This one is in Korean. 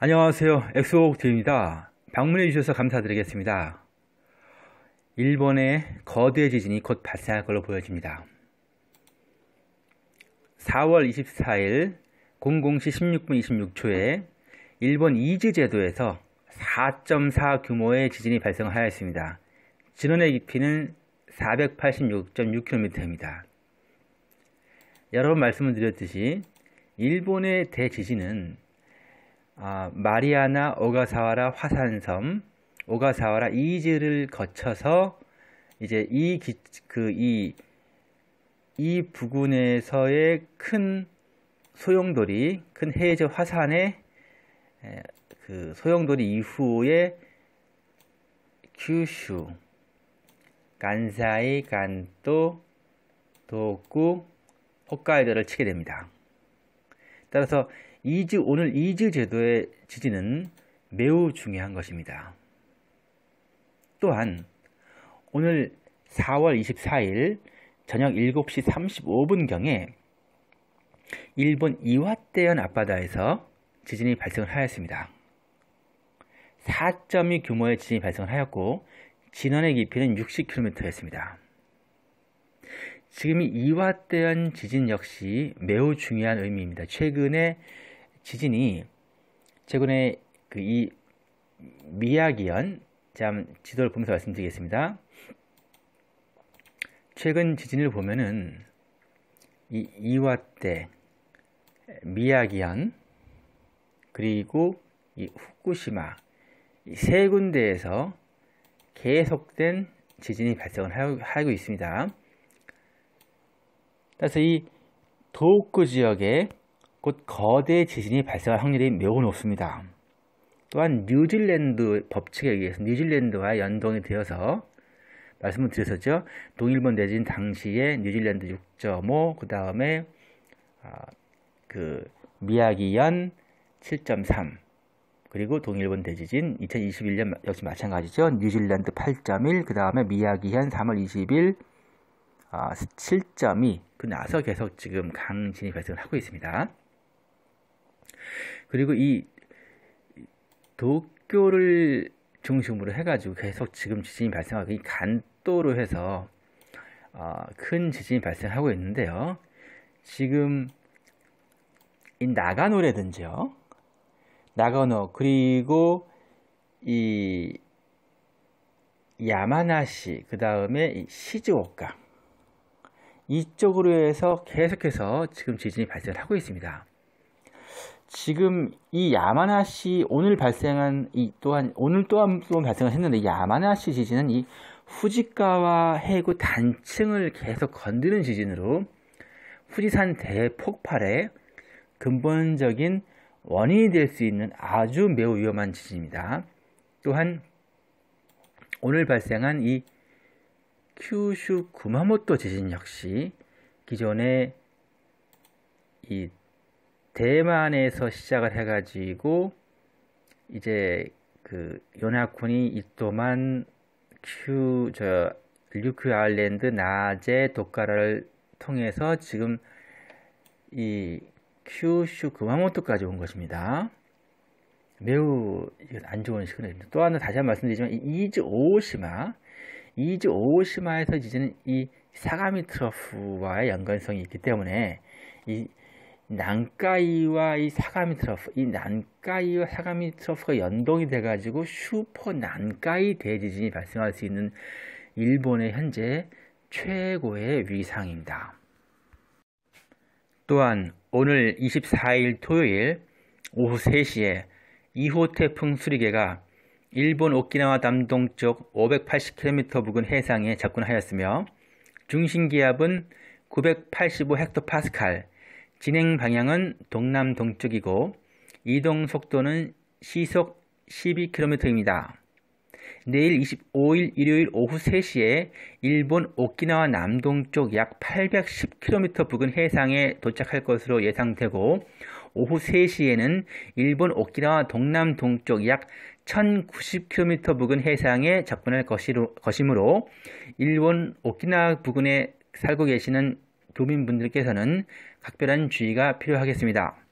안녕하세요. 엑소옥트입니다. 방문해 주셔서 감사드리겠습니다. 일본의 거대 지진이 곧 발생할 걸로 보여집니다. 4월 24일 00시 16분 26초에 일본 이즈 제도에서 4.4 규모의 지진이 발생하였습니다. 진원의 깊이는 486.6km입니다. 여러 분 말씀을 드렸듯이 일본의 대지진은 아, 마리아나 오가사와라 화산섬, 오가사와라 이즈를 거쳐서 이제 이 그 이이 그 부근에서의 큰 소용돌이, 큰 해저 화산의 그 소용돌이 이후에 규슈, 간사이, 간도 도쿠, 홋카이도를 치게 됩니다. 따라서 이즈 오늘 이즈 제도의 지지는 매우 중요한 것입니다. 또한 오늘 4월 24일 저녁 7시 35분경에 일본 이와떼현 앞바다에서 지진이 발생을 하였습니다. 4.2 규모의 지진이 발생을 하였고 진원의 깊이는 60km였습니다. 지금 이 이와떼현 지진 역시 매우 중요한 의미입니다. 최근에 지진이 최근에 그 이 미야기현 참 지도를 보면서 말씀드리겠습니다. 최근 지진을 보면은 이 이와떼, 미야기현 그리고 이 후쿠시마 이 세 군데에서 계속된 지진이 발생을 하고 있습니다. 따라서이 도호쿠 지역에 곧 거대 지진이 발생할 확률이 매우 높습니다. 또한 뉴질랜드 법칙에 의해서 뉴질랜드와 연동이 되어서 말씀을 드렸었죠. 동일본 대진 당시에 뉴질랜드 6.5, 그 다음에 아, 그 미야기현 7.3, 그리고 동일본 대지진 2021년 역시 마찬가지죠. 뉴질랜드 8.1, 그 다음에 미야기현 3월 20일 아, 7.2, 그 나서 계속 지금 강진이 발생 하고 있습니다. 그리고 이 도쿄를 중심으로 해가지고 계속 지금 지진이 발생하고 이 간도로 해서 어, 큰 지진이 발생하고 있는데요. 지금 이 나가노라든지요. 나가노 그리고 이 야마나시 그 다음에 시즈오카 이쪽으로 해서 계속해서 지금 지진이 발생하고 있습니다. 지금 이 야마나시 오늘 발생한 이 또한 오늘 또한 또 발생을 했는데 야마나시 지진은 이 후지가와 해구 단층을 계속 건드는 지진으로 후지산 대폭발의 근본적인 원인이 될 수 있는 아주 매우 위험한 지진입니다. 또한 오늘 발생한 이 큐슈 구마모토 지진 역시 기존에이 대만에서 시작을 해가지고 이제 그요나군이 이또만 큐 저 류큐 아일랜드 나제 독가라를 통해서 지금 이 큐슈 그화모토까지온 것입니다. 매우 안 좋은 시그널입니다. 또 하나 다시 한 번 말씀드리지만 이즈 오시마 이즈 오시마에서이제는이 사가미 트러프와의 연관성이 있기 때문에 이 난카이와 이 사가미 트러프, 이 난카이와 사가미 트러프가 연동이 돼가지고 슈퍼 난카이 대지진이 발생할 수 있는 일본의 현재 최고의 위상입니다. 또한 오늘 24일 토요일 오후 3시에 2호 태풍 수리개가 일본 오키나와 남동쪽 580km 부근 해상에 접근하였으며 중심기압은 985헥토파스칼, 진행 방향은 동남 동쪽이고 이동 속도는 시속 12km입니다. 내일 25일 일요일 오후 3시에 일본 오키나와 남동쪽 약 810km 부근 해상에 도착할 것으로 예상되고 오후 3시에는 일본 오키나와 동남 동쪽 약 1090km 부근 해상에 접근할 것이므로 일본 오키나와 부근에 살고 계시는 교민분들께서는 각별한 주의가 필요하겠습니다.